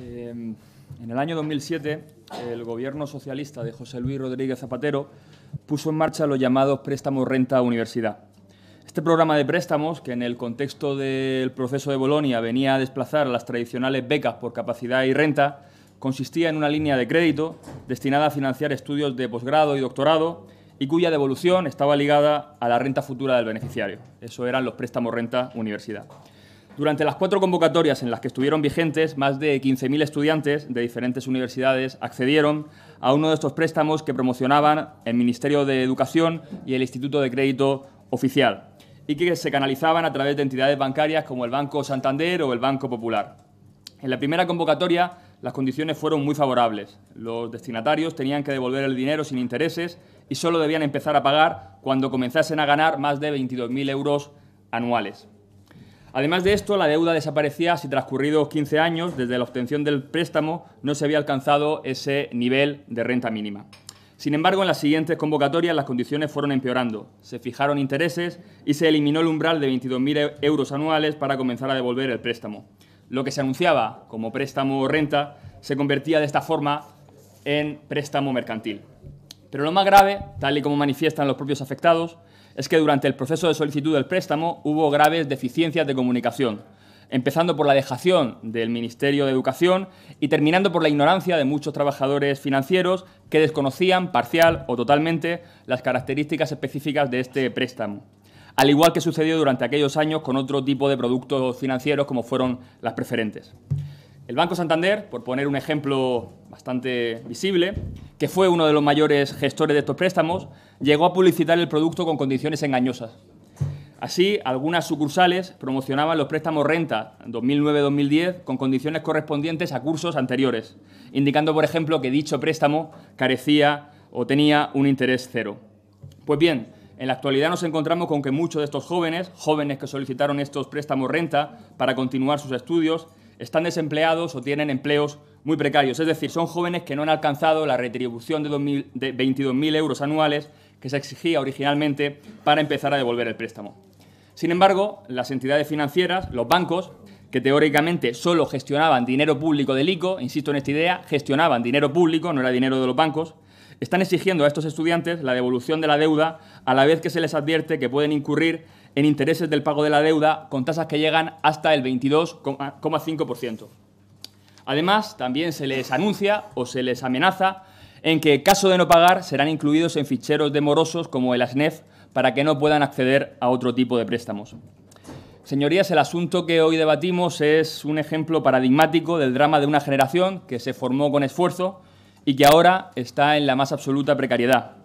Em, en el año 2007, el gobierno socialista de José Luis Rodríguez Zapatero puso en marcha los llamados préstamos renta universidad. Este programa de préstamos, que en el contexto del proceso de Bolonia venía a desplazar las tradicionales becas por capacidad y renta, consistía en una línea de crédito destinada a financiar estudios de posgrado y doctorado y cuya devolución estaba ligada a la renta futura del beneficiario. Eso eran los préstamos renta universidad. Durante las cuatro convocatorias en las que estuvieron vigentes, más de 15.000 estudiantes de diferentes universidades accedieron a uno de estos préstamos que promocionaban el Ministerio de Educación y el Instituto de Crédito Oficial y que se canalizaban a través de entidades bancarias como el Banco Santander o el Banco Popular. En la primera convocatoria las condiciones fueron muy favorables. Los destinatarios tenían que devolver el dinero sin intereses y solo debían empezar a pagar cuando comenzasen a ganar más de 22.000 euros anuales. Además de esto, la deuda desaparecía si transcurridos 15 años desde la obtención del préstamo no se había alcanzado ese nivel de renta mínima. Sin embargo, en las siguientes convocatorias las condiciones fueron empeorando. Se fijaron intereses y se eliminó el umbral de 22.000 euros anuales para comenzar a devolver el préstamo. Lo que se anunciaba como préstamo o renta se convertía de esta forma en préstamo mercantil. Pero lo más grave, tal y como manifiestan los propios afectados, es que durante el proceso de solicitud del préstamo hubo graves deficiencias de comunicación, empezando por la dejación del Ministerio de Educación y terminando por la ignorancia de muchos trabajadores financieros que desconocían parcial o totalmente las características específicas de este préstamo. Al igual que sucedió durante aquellos años con otro tipo de productos financieros como fueron las preferentes. El Banco Santander, por poner un ejemplo bastante visible, que fue uno de los mayores gestores de estos préstamos, llegó a publicitar el producto con condiciones engañosas. Así, algunas sucursales promocionaban los préstamos renta 2009-2010 con condiciones correspondientes a cursos anteriores, indicando, por ejemplo, que dicho préstamo carecía o tenía un interés cero. Pues bien, en la actualidad nos encontramos con que muchos de estos jóvenes, jóvenes que solicitaron estos préstamos renta para continuar sus estudios, están desempleados o tienen empleos muy precarios. Es decir, son jóvenes que no han alcanzado la retribución de, 22.000 euros anuales que se exigía originalmente para empezar a devolver el préstamo. Sin embargo, las entidades financieras, los bancos, que teóricamente solo gestionaban dinero público del ICO, insisto en esta idea, gestionaban dinero público, no era dinero de los bancos, están exigiendo a estos estudiantes la devolución de la deuda a la vez que se les advierte que pueden incurrir en intereses del pago de la deuda con tasas que llegan hasta el 22,5%. Además, también se les anuncia o se les amenaza en que, caso de no pagar, serán incluidos en ficheros de morosos como el ASNEF para que no puedan acceder a otro tipo de préstamos. Señorías, el asunto que hoy debatimos es un ejemplo paradigmático del drama de una generación que se formó con esfuerzo y que ahora está en la más absoluta precariedad.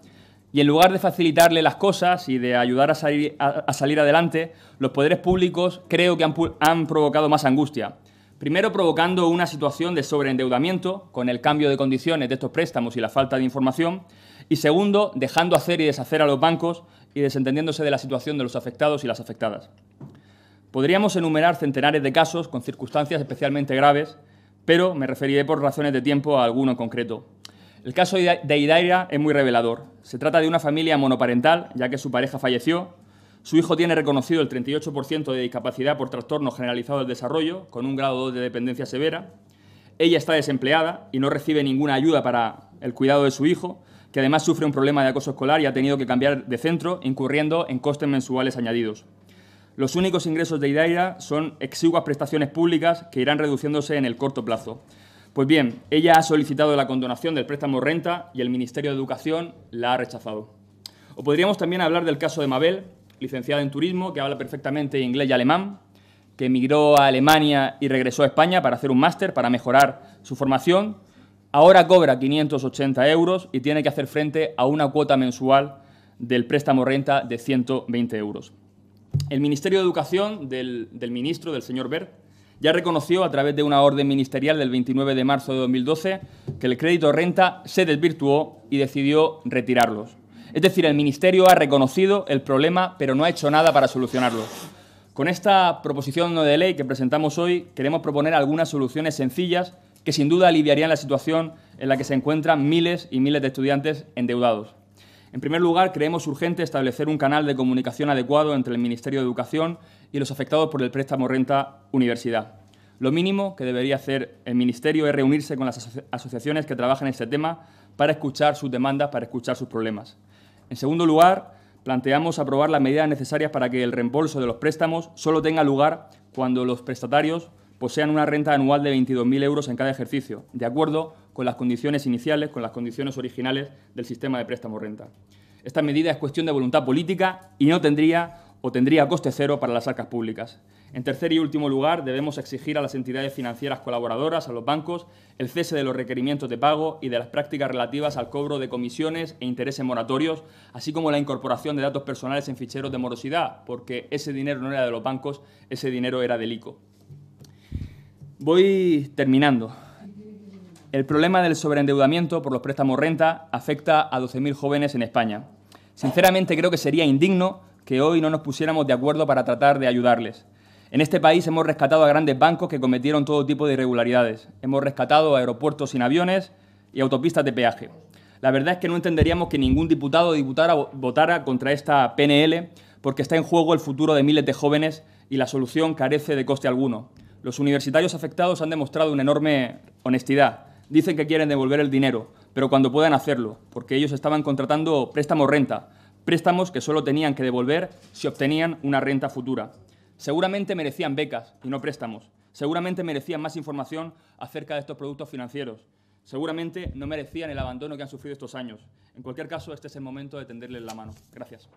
Y en lugar de facilitarle las cosas y de ayudar a salir, adelante, los poderes públicos creo que han, han provocado más angustia. Primero provocando una situación de sobreendeudamiento con el cambio de condiciones de estos préstamos y la falta de información. Y segundo, dejando hacer y deshacer a los bancos y desentendiéndose de la situación de los afectados y las afectadas. Podríamos enumerar centenares de casos con circunstancias especialmente graves, pero me referiré por razones de tiempo a alguno en concreto. El caso de Idaira es muy revelador. Se trata de una familia monoparental, ya que su pareja falleció. Su hijo tiene reconocido el 38% de discapacidad por trastorno generalizado del desarrollo, con un grado 2 de dependencia severa. Ella está desempleada y no recibe ninguna ayuda para el cuidado de su hijo, que además sufre un problema de acoso escolar y ha tenido que cambiar de centro, incurriendo en costes mensuales añadidos. Los únicos ingresos de Idaira son exiguas prestaciones públicas que irán reduciéndose en el corto plazo. Pues bien, ella ha solicitado la condonación del préstamo renta y el Ministerio de Educación la ha rechazado. O podríamos también hablar del caso de Mabel, licenciada en turismo, que habla perfectamente inglés y alemán, que emigró a Alemania y regresó a España para hacer un máster, para mejorar su formación. Ahora cobra 580 euros y tiene que hacer frente a una cuota mensual del préstamo renta de 120 euros. El Ministerio de Educación del, del ministro, del señor Bert, ya reconoció a través de una orden ministerial del 29 de marzo de 2012 que el crédito renta se desvirtuó y decidió retirarlos. Es decir, el Ministerio ha reconocido el problema, pero no ha hecho nada para solucionarlo. Con esta proposición de ley que presentamos hoy, queremos proponer algunas soluciones sencillas que sin duda aliviarían la situación en la que se encuentran miles y miles de estudiantes endeudados. En primer lugar, creemos urgente establecer un canal de comunicación adecuado entre el Ministerio de Educación y los afectados por el préstamo renta universidad. Lo mínimo que debería hacer el Ministerio es reunirse con las asociaciones que trabajan en este tema para escuchar sus demandas, para escuchar sus problemas. En segundo lugar, planteamos aprobar las medidas necesarias para que el reembolso de los préstamos solo tenga lugar cuando los prestatarios posean una renta anual de 22.000 euros en cada ejercicio, de acuerdo con las condiciones iniciales, con las condiciones originales del sistema de préstamo renta. Esta medida es cuestión de voluntad política y no tendría o tendría coste cero para las arcas públicas. En tercer y último lugar, debemos exigir a las entidades financieras colaboradoras, a los bancos, el cese de los requerimientos de pago y de las prácticas relativas al cobro de comisiones e intereses moratorios, así como la incorporación de datos personales en ficheros de morosidad, porque ese dinero no era de los bancos, ese dinero era del ICO. Voy terminando. El problema del sobreendeudamiento por los préstamos renta afecta a 12.000 jóvenes en España. Sinceramente creo que sería indigno que hoy no nos pusiéramos de acuerdo para tratar de ayudarles. En este país hemos rescatado a grandes bancos que cometieron todo tipo de irregularidades. Hemos rescatado aeropuertos sin aviones y autopistas de peaje. La verdad es que no entenderíamos que ningún diputado o votara contra esta PNL porque está en juego el futuro de miles de jóvenes y la solución carece de coste alguno. Los universitarios afectados han demostrado una enorme honestidad. Dicen que quieren devolver el dinero, pero cuando puedan hacerlo, porque ellos estaban contratando préstamo renta, préstamos que solo tenían que devolver si obtenían una renta futura. Seguramente merecían becas y no préstamos. Seguramente merecían más información acerca de estos productos financieros. Seguramente no merecían el abandono que han sufrido estos años. En cualquier caso, este es el momento de tenderles la mano. Gracias.